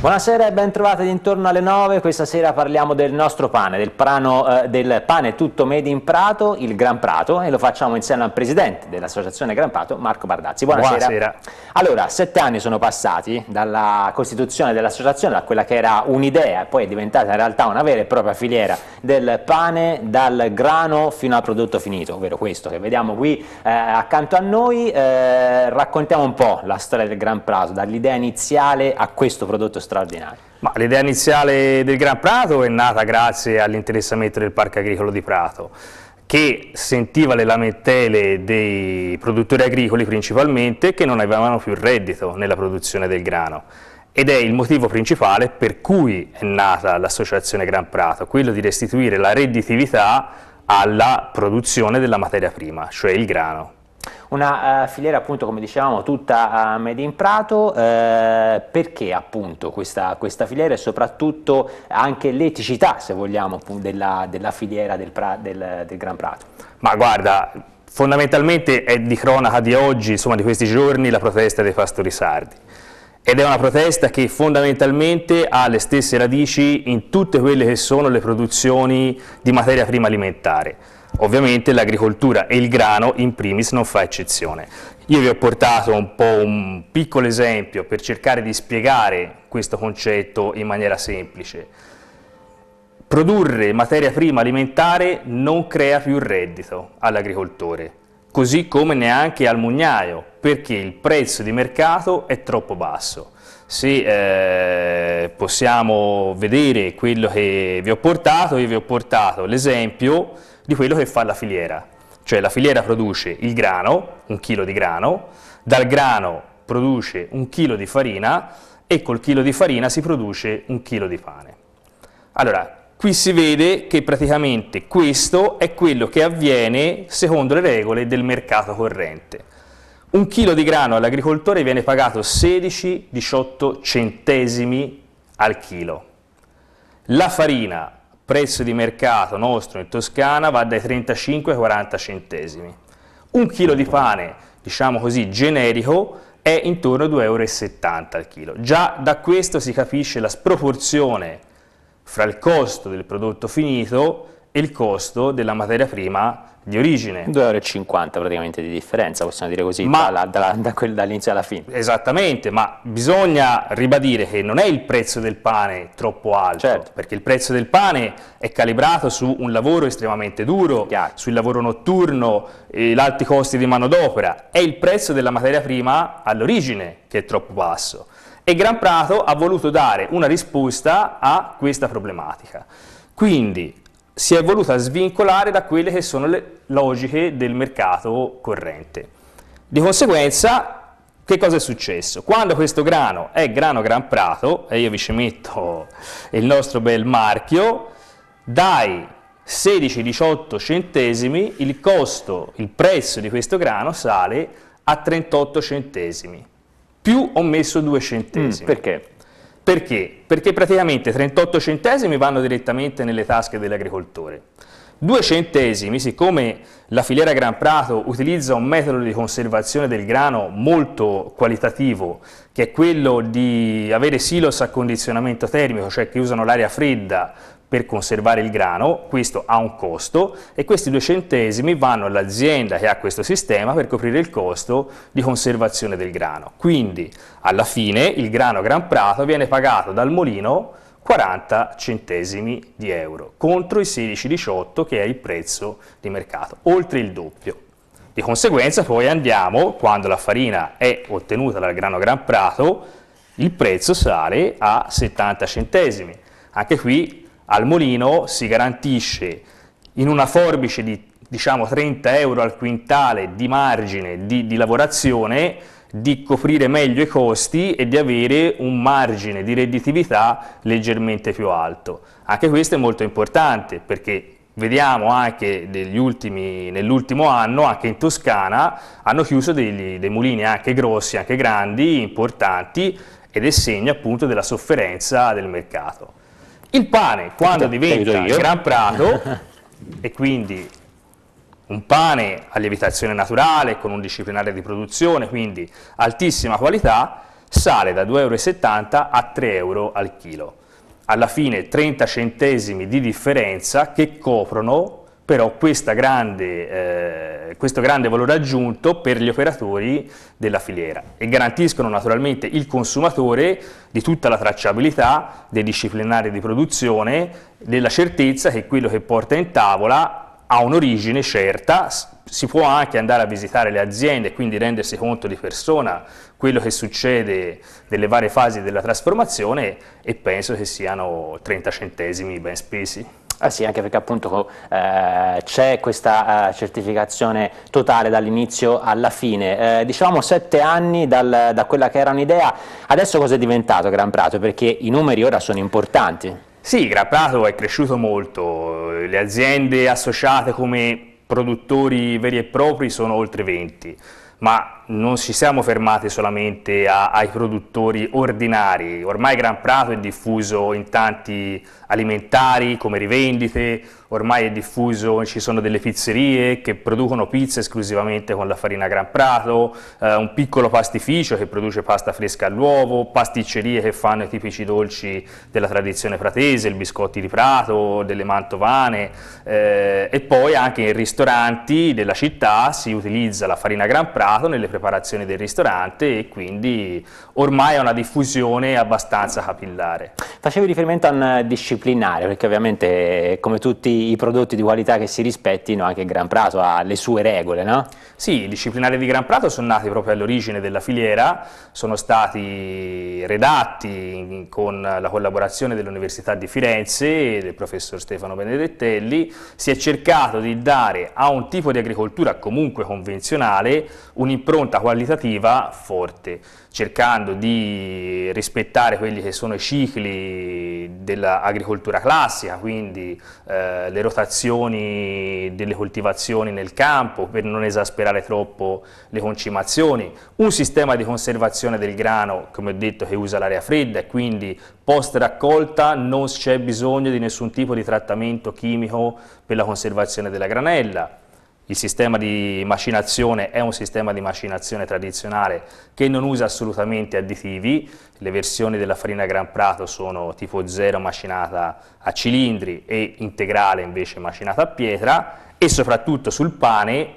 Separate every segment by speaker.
Speaker 1: Buonasera e ben trovati intorno alle 9, questa sera parliamo del nostro pane, del, prano, eh, del, pane tutto made in Prato, il Gran Prato, e lo facciamo insieme al presidente dell'associazione Gran Prato, Marco Bardazzi. Buonasera. Buonasera. Allora, sette anni sono passati dalla costituzione dell'associazione, da quella che era un'idea e poi è diventata in realtà una vera e propria filiera del pane dal grano fino al prodotto finito, ovvero questo che vediamo qui eh, accanto a noi. Eh, raccontiamo un
Speaker 2: po' la storia del Gran Prato, dall'idea iniziale a questo prodotto straordinario. Ma l'idea iniziale del Gran Prato è nata grazie all'interessamento del Parco Agricolo di Prato che sentiva le lamentele dei produttori agricoli principalmente che non avevano più reddito nella produzione del grano ed è il motivo principale per cui è nata l'associazione Gran Prato, quello di restituire la redditività alla produzione della materia prima, cioè il grano.
Speaker 1: Una uh, filiera appunto come dicevamo tutta uh, made in Prato, eh, perché appunto questa, questa, filiera e soprattutto anche l'eticità se vogliamo della, della filiera del, pra, del, del Gran Prato?
Speaker 2: Ma guarda, fondamentalmente è di cronaca di oggi, insomma di questi giorni, la protesta dei pastori sardi ed è una protesta che fondamentalmente ha le stesse radici in tutte quelle che sono le produzioni di materia prima alimentare. Ovviamente l'agricoltura e il grano in primis non fa eccezione. Io vi ho portato un po' un piccolo esempio per cercare di spiegare questo concetto in maniera semplice. Produrre materia prima alimentare non crea più reddito all'agricoltore, così come neanche al mugnaio, perché il prezzo di mercato è troppo basso. Se eh, possiamo vedere quello che vi ho portato, io vi ho portato l'esempio di quello che fa la filiera. Cioè la filiera produce il grano, un chilo di grano, dal grano produce un chilo di farina e col chilo di farina si produce un chilo di pane. Allora, qui si vede che praticamente questo è quello che avviene secondo le regole del mercato corrente. Un chilo di grano all'agricoltore viene pagato 16-18 centesimi al chilo. La farina prezzo di mercato nostro in Toscana va dai 35 ai 40 centesimi. Un chilo di pane, diciamo così, generico è intorno a 2,70 euro al chilo. Già da questo si capisce la sproporzione fra il costo del prodotto finito e il costo della materia prima di origine. 2,50 euro praticamente di differenza, possiamo dire così, ma, da, da, da quel, dall'inizio alla fine. Esattamente, ma bisogna ribadire che non è il prezzo del pane troppo alto, certo. perché il prezzo del pane è calibrato su un lavoro estremamente duro, Chiaro. sul lavoro notturno, eh, gli alti costi di manodopera, è il prezzo della materia prima all'origine che è troppo basso. E Gran Prato ha voluto dare una risposta a questa problematica. Quindi si è voluta svincolare da quelle che sono le logiche del mercato corrente. Di conseguenza, che cosa è successo? Quando questo grano è grano Gran Prato, e io vi ci metto il nostro bel marchio, dai 16-18 centesimi il costo, il prezzo di questo grano sale a 38 centesimi, più ho messo 2 mm, centesimi. Mm, perché? Perché? Perché praticamente 38 centesimi vanno direttamente nelle tasche dell'agricoltore. 2 centesimi, siccome la filiera Gran Prato utilizza un metodo di conservazione del grano molto qualitativo, che è quello di avere silos a condizionamento termico, cioè che usano l'aria fredda per conservare il grano, questo ha un costo e questi due centesimi vanno all'azienda che ha questo sistema per coprire il costo di conservazione del grano. Quindi alla fine il grano Gran Prato viene pagato dal molino 40 centesimi di euro contro i 16,18 che è il prezzo di mercato, oltre il doppio. Di conseguenza poi andiamo, quando la farina è ottenuta dal grano Gran Prato, il prezzo sale a 70 centesimi. Anche qui al mulino si garantisce in una forbice di diciamo 30 euro al quintale di margine di, di lavorazione di coprire meglio i costi e di avere un margine di redditività leggermente più alto. Anche questo è molto importante perché vediamo anche nell'ultimo anno, anche in Toscana, hanno chiuso degli, dei mulini anche grossi, anche grandi, importanti ed è segno appunto della sofferenza del mercato. Il pane, quando diventa gran prato, e quindi un pane a lievitazione naturale, con un disciplinare di produzione, quindi altissima qualità, sale da 2,70 euro a 3 euro al chilo. Alla fine 30 centesimi di differenza che coprono però grande, eh, questo grande valore aggiunto per gli operatori della filiera e garantiscono naturalmente il consumatore di tutta la tracciabilità dei disciplinari di produzione, della certezza che quello che porta in tavola ha un'origine certa, si può anche andare a visitare le aziende e quindi rendersi conto di persona quello che succede nelle varie fasi della trasformazione e penso che siano 30 centesimi ben spesi. Ah sì, anche perché appunto eh, c'è questa
Speaker 1: eh, certificazione totale dall'inizio alla fine. Eh, dicevamo sette anni dal, da quella che era un'idea, adesso cosa è diventato Gran Prato? Perché i numeri ora sono importanti.
Speaker 2: Sì, Gran Prato è cresciuto molto, le aziende associate come produttori veri e propri sono oltre 20, ma non ci siamo fermati solamente a, ai produttori ordinari, ormai Gran Prato è diffuso in tanti alimentari come rivendite, ormai è diffuso, ci sono delle pizzerie che producono pizza esclusivamente con la farina Gran Prato, eh, un piccolo pastificio che produce pasta fresca all'uovo, pasticcerie che fanno i tipici dolci della tradizione pratese, il biscotti di Prato, delle mantovane eh, e poi anche in ristoranti della città si utilizza la farina Gran Prato nelle preparazioni preparazione del ristorante e quindi ormai ha una diffusione abbastanza capillare. Facevi riferimento a un
Speaker 1: disciplinare perché ovviamente come tutti i prodotti di qualità che si rispettino anche il Gran
Speaker 2: Prato ha le sue regole, no? Sì, i disciplinari di Gran Prato sono nati proprio all'origine della filiera, sono stati redatti con la collaborazione dell'Università di Firenze e del professor Stefano Benedettelli, si è cercato di dare a un tipo di agricoltura comunque convenzionale un'impronta impronta qualitativa forte, cercando di rispettare quelli che sono i cicli dell'agricoltura classica, quindi eh, le rotazioni delle coltivazioni nel campo per non esasperare troppo le concimazioni, un sistema di conservazione del grano, come ho detto, che usa l'area fredda e quindi post raccolta non c'è bisogno di nessun tipo di trattamento chimico per la conservazione della granella il sistema di macinazione è un sistema di macinazione tradizionale che non usa assolutamente additivi, le versioni della farina Gran Prato sono tipo 0 macinata a cilindri e integrale invece macinata a pietra e soprattutto sul pane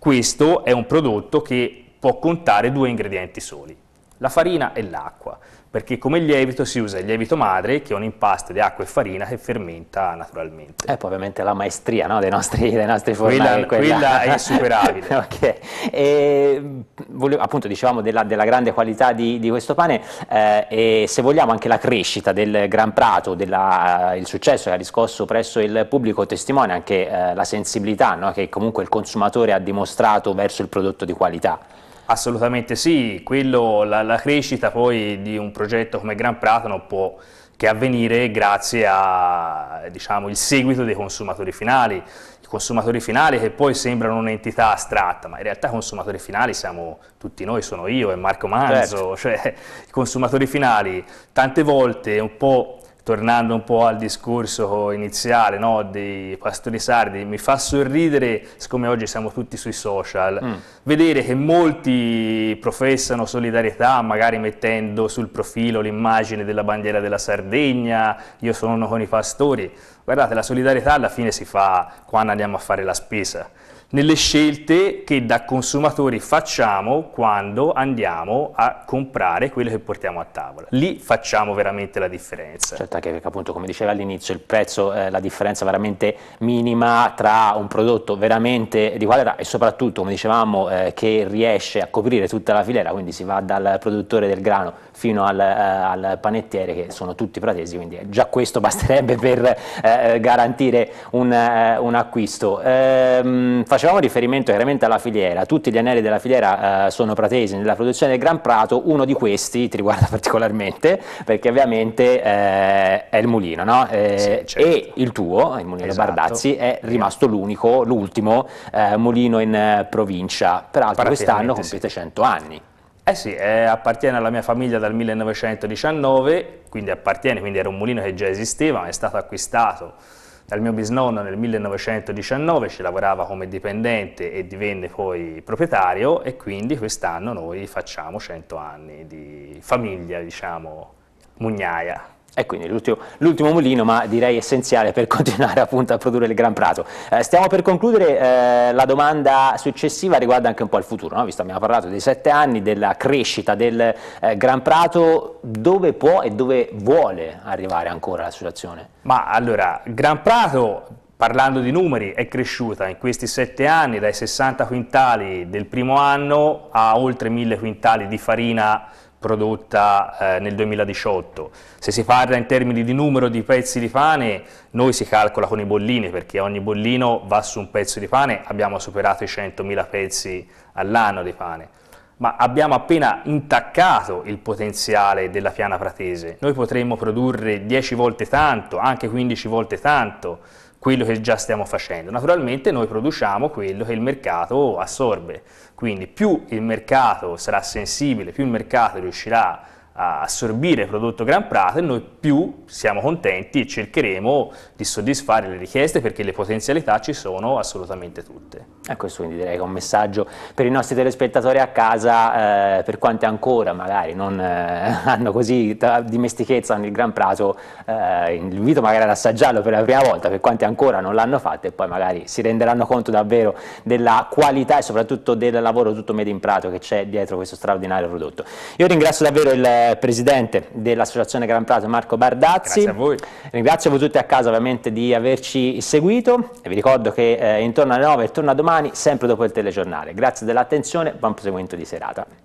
Speaker 2: questo è un prodotto che può contare due ingredienti soli, la farina e l'acqua perché come lievito si usa il lievito madre che è un impasto di acqua e farina che fermenta naturalmente. E eh, poi ovviamente la maestria no? dei, nostri, dei nostri fornai. Quella, quella... quella è insuperabile.
Speaker 1: okay. e, volevo, appunto dicevamo della, della, grande qualità di, di questo pane eh, e se vogliamo anche la crescita del Gran Prato, della, eh, il successo che ha riscosso presso il pubblico testimonia anche eh, la sensibilità no? che
Speaker 2: comunque il consumatore ha dimostrato verso il prodotto di qualità. Assolutamente sì, Quello, la, la, crescita poi di un progetto come Gran Pratano può che avvenire grazie al diciamo, seguito dei consumatori finali, i consumatori finali che poi sembrano un'entità astratta, ma in realtà i consumatori finali siamo tutti noi, sono io e Marco Manzo, certo. cioè i consumatori finali tante volte un po' tornando un po' al discorso iniziale no, dei pastori sardi, mi fa sorridere, siccome oggi siamo tutti sui social, mm. vedere che molti professano solidarietà, magari mettendo sul profilo l'immagine della bandiera della Sardegna, io sono uno con i pastori. Guardate, la solidarietà alla fine si fa quando andiamo a fare la spesa nelle scelte che da consumatori facciamo quando andiamo a comprare quello che portiamo a tavola. Lì facciamo veramente la differenza. Certo, anche perché appunto come
Speaker 1: diceva all'inizio il prezzo, eh, la differenza veramente minima tra un prodotto veramente di qualità e soprattutto come dicevamo eh, che riesce a coprire tutta la filiera, quindi si va dal produttore del grano fino al, eh, al panettiere che sono tutti pratesi, quindi già questo basterebbe per eh, garantire un, eh, un acquisto. Ehm, facevamo riferimento chiaramente alla filiera, tutti gli anelli della filiera eh, sono pratesi nella produzione del Gran Prato, uno di questi ti riguarda particolarmente perché ovviamente eh, è il mulino, no? eh, sì, certo. e il tuo, il mulino esatto. Bardazzi, è rimasto l'unico, l'ultimo eh, mulino in eh, provincia, peraltro quest'anno
Speaker 2: compite sì. 100 anni. Eh sì, eh, appartiene alla mia famiglia dal 1919, quindi appartiene, quindi era un mulino che già esisteva, ma è stato acquistato dal mio bisnonno nel 1919, ci lavorava come dipendente e divenne poi proprietario e quindi quest'anno noi facciamo 100 anni di famiglia, diciamo, mugnaia.
Speaker 1: E quindi l'ultimo, mulino, ma direi essenziale per continuare appunto a produrre il Gran Prato. Eh, stiamo per concludere, eh, la domanda successiva riguarda anche un po' il futuro, no? visto abbiamo parlato dei sette anni, della crescita del eh, Gran Prato, dove può e dove vuole arrivare ancora l'associazione?
Speaker 2: Ma allora, Gran Prato parlando di numeri, è cresciuta in questi sette anni dai 60 quintali del primo anno a oltre 1000 quintali di farina prodotta eh, nel 2018. Se si parla in termini di numero di pezzi di pane, noi si calcola con i bollini, perché ogni bollino va su un pezzo di pane, abbiamo superato i 100.000 pezzi all'anno di pane, ma abbiamo appena intaccato il potenziale della piana pratese. Noi potremmo produrre 10 volte tanto, anche 15 volte tanto, quello che già stiamo facendo. Naturalmente noi produciamo quello che il mercato assorbe, quindi più il mercato sarà sensibile, più il mercato riuscirà assorbire il prodotto Gran Prato e noi più siamo contenti e cercheremo di soddisfare le richieste perché le potenzialità ci sono assolutamente tutte.
Speaker 1: E eh, questo quindi direi che è un messaggio per i nostri telespettatori a casa, eh, per quanti ancora magari non eh, hanno così dimestichezza con il Gran Prato, eh, invito magari ad assaggiarlo per la prima volta, per quanti ancora non l'hanno fatto e poi magari si renderanno conto davvero della qualità e soprattutto del lavoro tutto made in Prato che c'è dietro questo straordinario prodotto. Io ringrazio davvero il eh, presidente dell'Associazione Gran Prato Marco Bardazzi. Grazie a voi. Ringrazio voi tutti a casa ovviamente di averci seguito e vi ricordo che eh, intorno alle 9 e torna domani sempre dopo il telegiornale. Grazie dell'attenzione, buon proseguimento di serata.